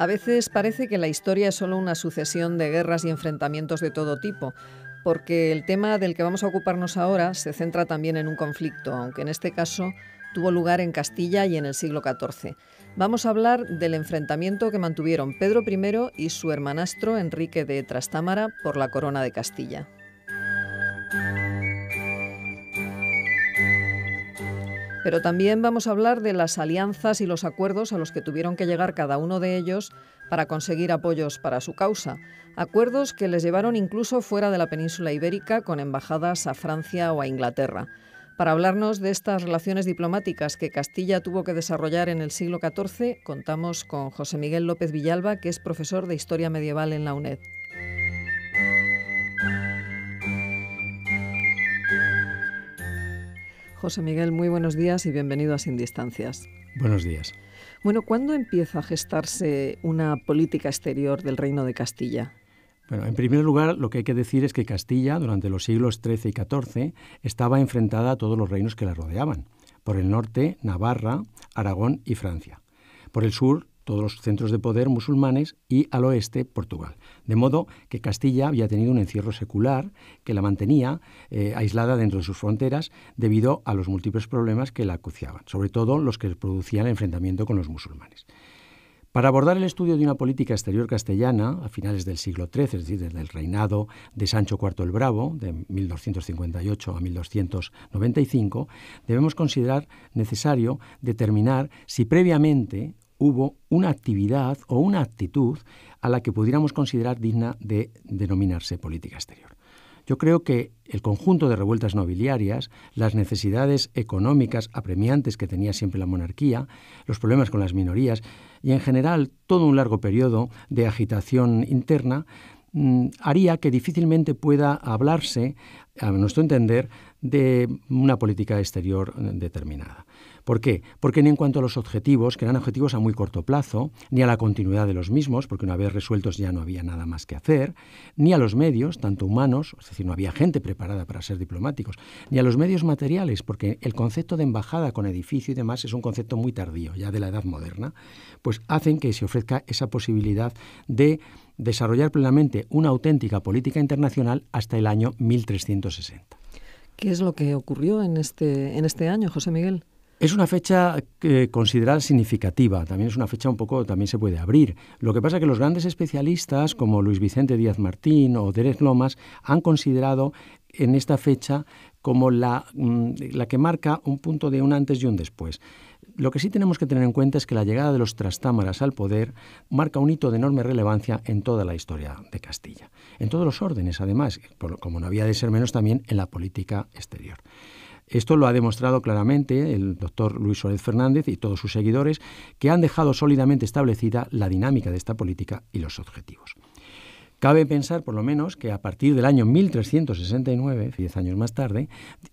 A veces parece que la historia es solo una sucesión de guerras y enfrentamientos de todo tipo, porque el tema del que vamos a ocuparnos ahora se centra también en un conflicto, aunque en este caso tuvo lugar en Castilla y en el siglo XIV. Vamos a hablar del enfrentamiento que mantuvieron Pedro I y su hermanastro Enrique de Trastámara por la corona de Castilla. Pero también vamos a hablar de las alianzas y los acuerdos a los que tuvieron que llegar cada uno de ellos para conseguir apoyos para su causa. Acuerdos que les llevaron incluso fuera de la península ibérica con embajadas a Francia o a Inglaterra. Para hablarnos de estas relaciones diplomáticas que Castilla tuvo que desarrollar en el siglo XIV, contamos con José Miguel López Villalba, que es profesor de Historia Medieval en la UNED. José Miguel, muy buenos días y bienvenido a Sin Distancias. Buenos días. Bueno, ¿cuándo empieza a gestarse una política exterior del Reino de Castilla? Bueno, en primer lugar, lo que hay que decir es que Castilla, durante los siglos XIII y XIV, estaba enfrentada a todos los reinos que la rodeaban. Por el norte, Navarra, Aragón y Francia. Por el sur, todos los centros de poder musulmanes y al oeste Portugal. De modo que Castilla había tenido un encierro secular que la mantenía eh, aislada dentro de sus fronteras debido a los múltiples problemas que la acuciaban, sobre todo los que producían el enfrentamiento con los musulmanes. Para abordar el estudio de una política exterior castellana a finales del siglo XIII, es decir, desde el reinado de Sancho IV el Bravo, de 1258 a 1295, debemos considerar necesario determinar si previamente hubo una actividad o una actitud a la que pudiéramos considerar digna de denominarse política exterior. Yo creo que el conjunto de revueltas nobiliarias, las necesidades económicas apremiantes que tenía siempre la monarquía, los problemas con las minorías y en general todo un largo periodo de agitación interna mm, haría que difícilmente pueda hablarse, a nuestro entender, de una política exterior mm, determinada. ¿Por qué? Porque ni en cuanto a los objetivos, que eran objetivos a muy corto plazo, ni a la continuidad de los mismos, porque una vez resueltos ya no había nada más que hacer, ni a los medios, tanto humanos, es decir, no había gente preparada para ser diplomáticos, ni a los medios materiales, porque el concepto de embajada con edificio y demás es un concepto muy tardío, ya de la edad moderna, pues hacen que se ofrezca esa posibilidad de desarrollar plenamente una auténtica política internacional hasta el año 1360. ¿Qué es lo que ocurrió en este, en este año, José Miguel? Es una fecha considerada significativa, también es una fecha un poco, también se puede abrir. Lo que pasa es que los grandes especialistas como Luis Vicente Díaz Martín o Derek Lomas han considerado en esta fecha como la, mm, la que marca un punto de un antes y un después. Lo que sí tenemos que tener en cuenta es que la llegada de los trastámaras al poder marca un hito de enorme relevancia en toda la historia de Castilla, en todos los órdenes además, como no había de ser menos también en la política exterior. Esto lo ha demostrado claramente el doctor Luis Suárez Fernández y todos sus seguidores, que han dejado sólidamente establecida la dinámica de esta política y los objetivos. Cabe pensar, por lo menos, que a partir del año 1369, diez años más tarde,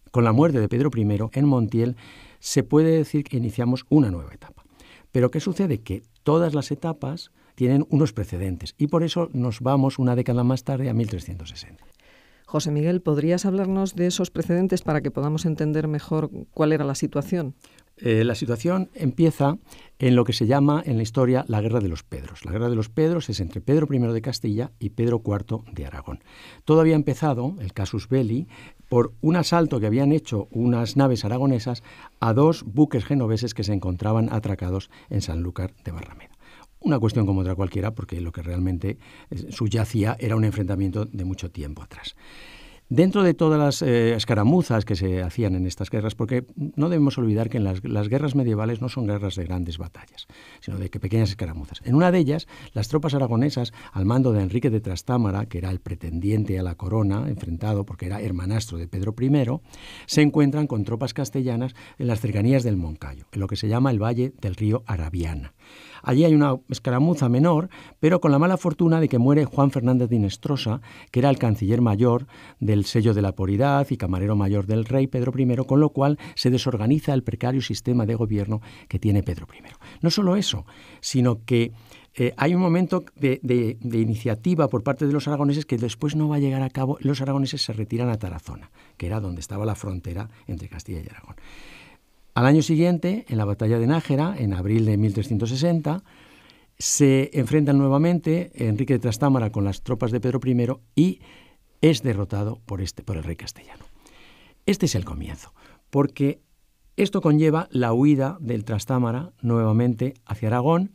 con la muerte de Pedro I en Montiel, se puede decir que iniciamos una nueva etapa. Pero ¿qué sucede? Que todas las etapas tienen unos precedentes y por eso nos vamos una década más tarde a 1360. José Miguel, ¿podrías hablarnos de esos precedentes para que podamos entender mejor cuál era la situación? Eh, la situación empieza en lo que se llama en la historia la Guerra de los Pedros. La Guerra de los Pedros es entre Pedro I de Castilla y Pedro IV de Aragón. Todo había empezado, el casus belli, por un asalto que habían hecho unas naves aragonesas a dos buques genoveses que se encontraban atracados en Sanlúcar de Barrameda. Una cuestión como otra cualquiera, porque lo que realmente eh, subyacía era un enfrentamiento de mucho tiempo atrás. Dentro de todas las eh, escaramuzas que se hacían en estas guerras, porque no debemos olvidar que en las, guerras medievales no son guerras de grandes batallas, sino de pequeñas escaramuzas. En una de ellas, las tropas aragonesas, al mando de Enrique de Trastámara, que era el pretendiente a la corona, enfrentado porque era hermanastro de Pedro I, se encuentran con tropas castellanas en las cercanías del Moncayo, en lo que se llama el valle del río Arabiana. Allí hay una escaramuza menor, pero con la mala fortuna de que muere Juan Fernández de Inestrosa, que era el canciller mayor del sello de la Poridad y camarero mayor del rey Pedro I, con lo cual se desorganiza el precario sistema de gobierno que tiene Pedro I. No solo eso, sino que eh, hay un momento de, iniciativa por parte de los aragoneses que después no va a llegar a cabo. Los aragoneses se retiran a Tarazona, que era donde estaba la frontera entre Castilla y Aragón. Al año siguiente, en la batalla de Nájera, en abril de 1360, se enfrentan nuevamente Enrique de Trastámara con las tropas de Pedro I y es derrotado por, este, por el rey castellano. Este es el comienzo, porque esto conlleva la huida del Trastámara nuevamente hacia Aragón,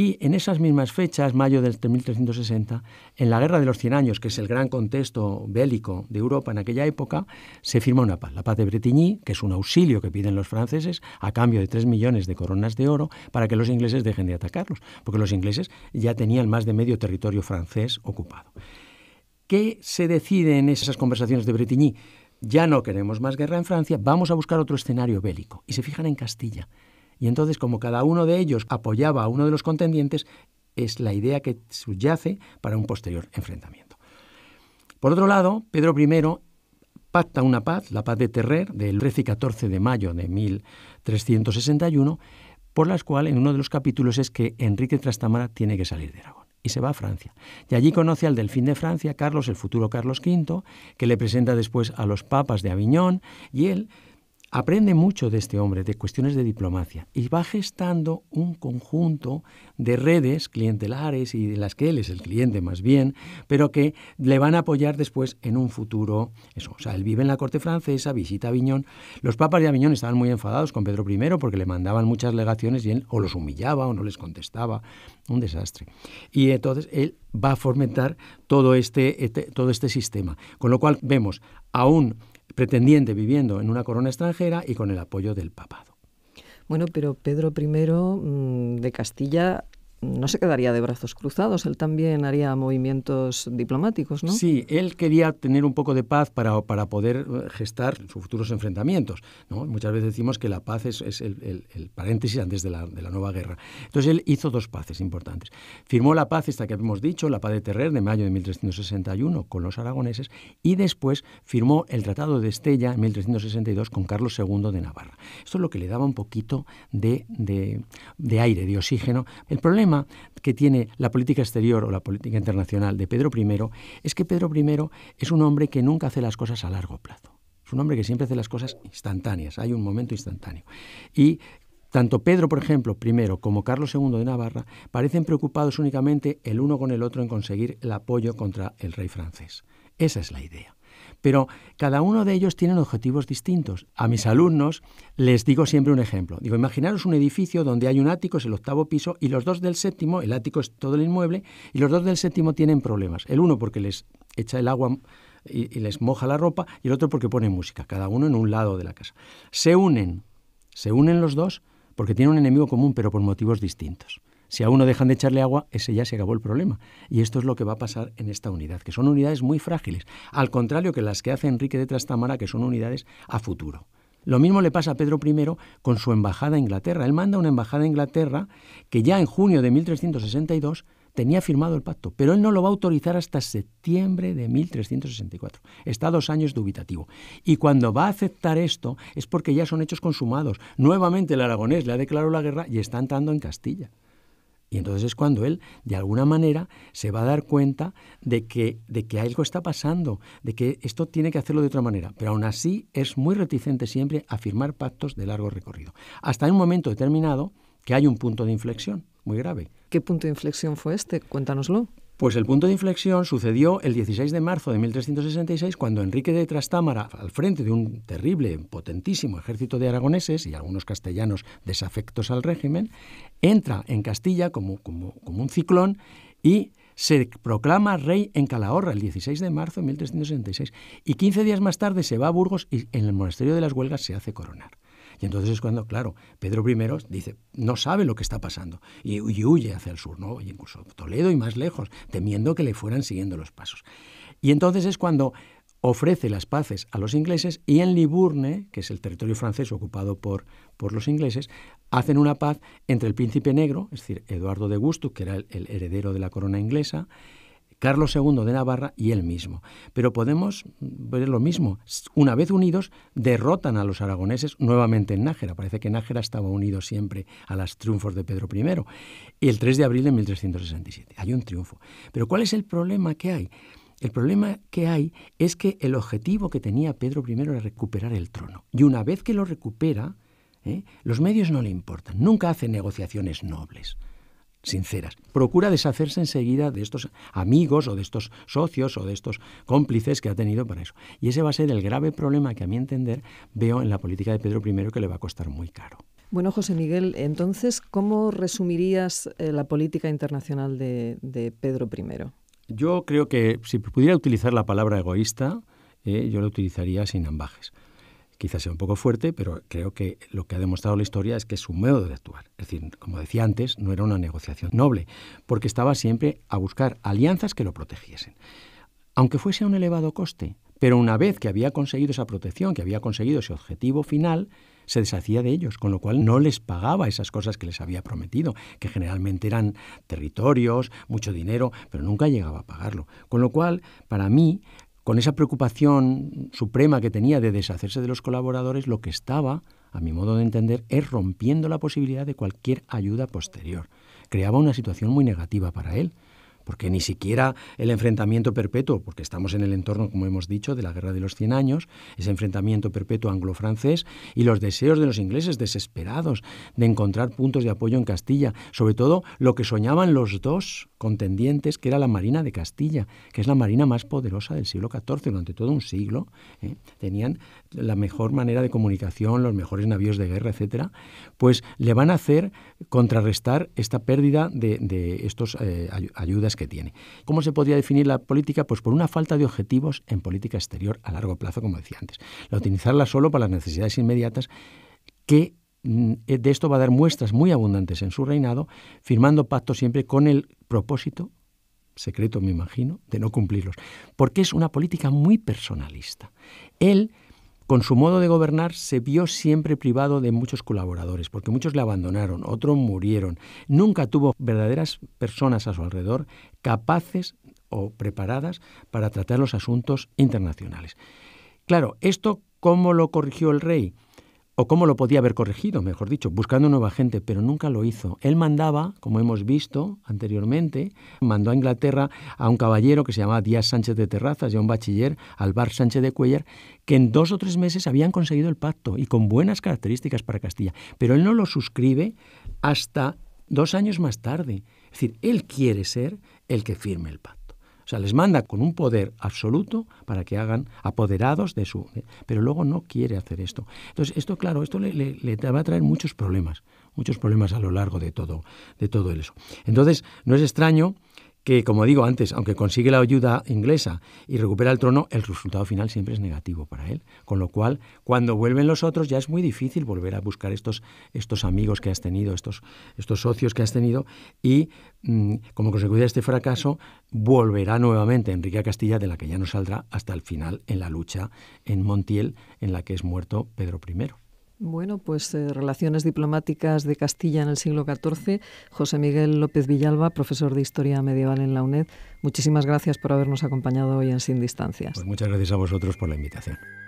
y en esas mismas fechas, mayo de 1360, en la Guerra de los Cien Años, que es el gran contexto bélico de Europa en aquella época, se firma una paz, la paz de Bretigny, que es un auxilio que piden los franceses a cambio de tres millones de coronas de oro para que los ingleses dejen de atacarlos, porque los ingleses ya tenían más de medio territorio francés ocupado. ¿Qué se decide en esas conversaciones de Bretigny? Ya no queremos más guerra en Francia, vamos a buscar otro escenario bélico. Y se fijan en Castilla. Y entonces, como cada uno de ellos apoyaba a uno de los contendientes, es la idea que subyace para un posterior enfrentamiento. Por otro lado, Pedro I pacta una paz, la paz de Terrer, del 13 y 14 de mayo de 1361, por la cual en uno de los capítulos es que Enrique Trastámara tiene que salir de Aragón y se va a Francia. Y allí conoce al delfín de Francia, Carlos, el futuro Carlos V, que le presenta después a los papas de Aviñón, y él aprende mucho de este hombre, de cuestiones de diplomacia, y va gestando un conjunto de redes clientelares y de las que él es el cliente más bien, pero que le van a apoyar después en un futuro. Eso, o sea, él vive en la corte francesa, visita Aviñón. Los papas de Aviñón estaban muy enfadados con Pedro I porque le mandaban muchas legaciones y él o los humillaba o no les contestaba. Un desastre. Y entonces él va a fomentar todo este, este todo este sistema. Con lo cual vemos aún pretendiente viviendo en una corona extranjera y con el apoyo del papado. Bueno, pero Pedro I mm, de Castilla no se quedaría de brazos cruzados, él también haría movimientos diplomáticos, ¿no? Sí, él quería tener un poco de paz para, para poder eh, gestar sus futuros enfrentamientos. ¿no? Muchas veces decimos que la paz es, el, el, el, paréntesis antes de la, de la, nueva guerra. Entonces él hizo dos paces importantes. Firmó la paz, esta que hemos dicho, la paz de Terrer de mayo de 1361 con los aragoneses, y después firmó el Tratado de Estella en 1362 con Carlos II de Navarra. Esto es lo que le daba un poquito de, de, de aire, de oxígeno. El problema problema que tiene la política exterior o la política internacional de Pedro I es que Pedro I es un hombre que nunca hace las cosas a largo plazo. Es un hombre que siempre hace las cosas instantáneas, hay un momento instantáneo. Y tanto Pedro, por ejemplo, I como Carlos II de Navarra, parecen preocupados únicamente el uno con el otro en conseguir el apoyo contra el rey francés. Esa es la idea. Pero cada uno de ellos tiene objetivos distintos. A mis alumnos les digo siempre un ejemplo. Digo, imaginaros un edificio donde hay un ático, es el octavo piso, y los dos del séptimo, el ático es todo el inmueble, y los dos del séptimo tienen problemas. El uno porque les echa el agua y, y les moja la ropa, y el otro porque pone música, cada uno en un lado de la casa. Se unen, se unen los dos porque tienen un enemigo común, pero por motivos distintos. Si a uno dejan de echarle agua, ese ya se acabó el problema. Y esto es lo que va a pasar en esta unidad, que son unidades muy frágiles, al contrario que las que hace Enrique de Trastámara, que son unidades a futuro. Lo mismo le pasa a Pedro I con su embajada a Inglaterra. Él manda una embajada a Inglaterra que ya en junio de 1362 tenía firmado el pacto, pero él no lo va a autorizar hasta septiembre de 1364. Está dos años dubitativo. Y cuando va a aceptar esto es porque ya son hechos consumados. Nuevamente el aragonés le ha declarado la guerra y está entrando en Castilla. Y entonces es cuando él, de alguna manera, se va a dar cuenta de que, de que algo está pasando, de que esto tiene que hacerlo de otra manera. Pero aún así es muy reticente siempre a firmar pactos de largo recorrido. Hasta en un momento determinado que hay un punto de inflexión muy grave. ¿Qué punto de inflexión fue este? Cuéntanoslo. Pues el punto de inflexión sucedió el 16 de marzo de 1366, cuando Enrique de Trastámara, al frente de un terrible, potentísimo ejército de aragoneses y algunos castellanos desafectos al régimen, entra en Castilla como, un ciclón y se proclama rey en Calahorra el 16 de marzo de 1366 y 15 días más tarde se va a Burgos y en el monasterio de las Huelgas se hace coronar. Y entonces es cuando, claro, Pedro I dice, no sabe lo que está pasando y, huye hacia el sur, ¿no? Y incluso Toledo y más lejos, temiendo que le fueran siguiendo los pasos. Y entonces es cuando ofrece las paces a los ingleses y en Liburne, que es el territorio francés ocupado por, los ingleses, hacen una paz entre el príncipe negro, es decir, Eduardo de Gusto, que era el heredero de la corona inglesa, Carlos II de Navarra y él mismo. Pero podemos ver lo mismo. Una vez unidos, derrotan a los aragoneses nuevamente en Nájera. Parece que Nájera estaba unido siempre a los triunfos de Pedro I. Y el 3 de abril de 1367 hay un triunfo. Pero ¿cuál es el problema que hay? El problema que hay es que el objetivo que tenía Pedro I era recuperar el trono. Y una vez que lo recupera, ¿eh? los medios no le importan. Nunca hace negociaciones nobles sinceras. Procura deshacerse enseguida de estos amigos o de estos socios o de estos cómplices que ha tenido para eso. Y ese va a ser el grave problema que a mi entender veo en la política de Pedro I que le va a costar muy caro. Bueno, José Miguel, entonces, ¿cómo resumirías eh, la política internacional de, Pedro I? Yo creo que si pudiera utilizar la palabra egoísta, eh, yo la utilizaría sin ambajes. Quizás sea un poco fuerte, pero creo que lo que ha demostrado la historia es que es su modo de actuar. Es decir, como decía antes, no era una negociación noble, porque estaba siempre a buscar alianzas que lo protegiesen. Aunque fuese a un elevado coste, pero una vez que había conseguido esa protección, que había conseguido ese objetivo final, se deshacía de ellos, con lo cual no les pagaba esas cosas que les había prometido, que generalmente eran territorios, mucho dinero, pero nunca llegaba a pagarlo. Con lo cual, para mí, con esa preocupación suprema que tenía de deshacerse de los colaboradores, lo que estaba, a mi modo de entender, es rompiendo la posibilidad de cualquier ayuda posterior. Creaba una situación muy negativa para él, porque ni siquiera el enfrentamiento perpetuo, porque estamos en el entorno, como hemos dicho, de la Guerra de los Cien Años, ese enfrentamiento perpetuo anglo-francés y los deseos de los ingleses desesperados de encontrar puntos de apoyo en Castilla, sobre todo lo que soñaban los dos contendientes, que era la Marina de Castilla, que es la marina más poderosa del siglo XIV, durante todo un siglo. ¿eh? Tenían la mejor manera de comunicación, los mejores navíos de guerra, etcétera, pues le van a hacer contrarrestar esta pérdida de, estas eh, ayudas que tiene. ¿Cómo se podría definir la política? Pues por una falta de objetivos en política exterior a largo plazo, como decía antes. La utilizarla solo para las necesidades inmediatas que mm, eh, de esto va a dar muestras muy abundantes en su reinado, firmando pactos siempre con el propósito, secreto me imagino, de no cumplirlos, porque es una política muy personalista. Él con su modo de gobernar se vio siempre privado de muchos colaboradores, porque muchos le abandonaron, otros murieron. Nunca tuvo verdaderas personas a su alrededor capaces o preparadas para tratar los asuntos internacionales. Claro, esto cómo lo corrigió el rey? o cómo lo podía haber corregido, mejor dicho, buscando nueva gente, pero nunca lo hizo. Él mandaba, como hemos visto anteriormente, mandó a Inglaterra a un caballero que se llamaba Díaz Sánchez de Terrazas y a un bachiller, Alvar Sánchez de Cuellar, que en dos o tres meses habían conseguido el pacto y con buenas características para Castilla. Pero él no lo suscribe hasta dos años más tarde. Es decir, él quiere ser el que firme el pacto. O sea, les manda con un poder absoluto para que hagan apoderados de su... Pero luego no quiere hacer esto. Entonces, esto, claro, esto le, le, va a traer muchos problemas, muchos problemas a lo largo de todo, de todo eso. Entonces, no es extraño que, como digo antes, aunque consigue la ayuda inglesa y recupera el trono, el resultado final siempre es negativo para él. Con lo cual, cuando vuelven los otros, ya es muy difícil volver a buscar estos, estos amigos que has tenido, estos, estos socios que has tenido, y mm, como consecuencia de este fracaso, volverá nuevamente Enrique Castilla, de la que ya no saldrá hasta el final en la lucha en Montiel, en la que es muerto Pedro I. Bueno, pues eh, Relaciones Diplomáticas de Castilla en el siglo XIV. José Miguel López Villalba, profesor de Historia Medieval en la UNED. Muchísimas gracias por habernos acompañado hoy en Sin Distancias. Pues muchas gracias a vosotros por la invitación.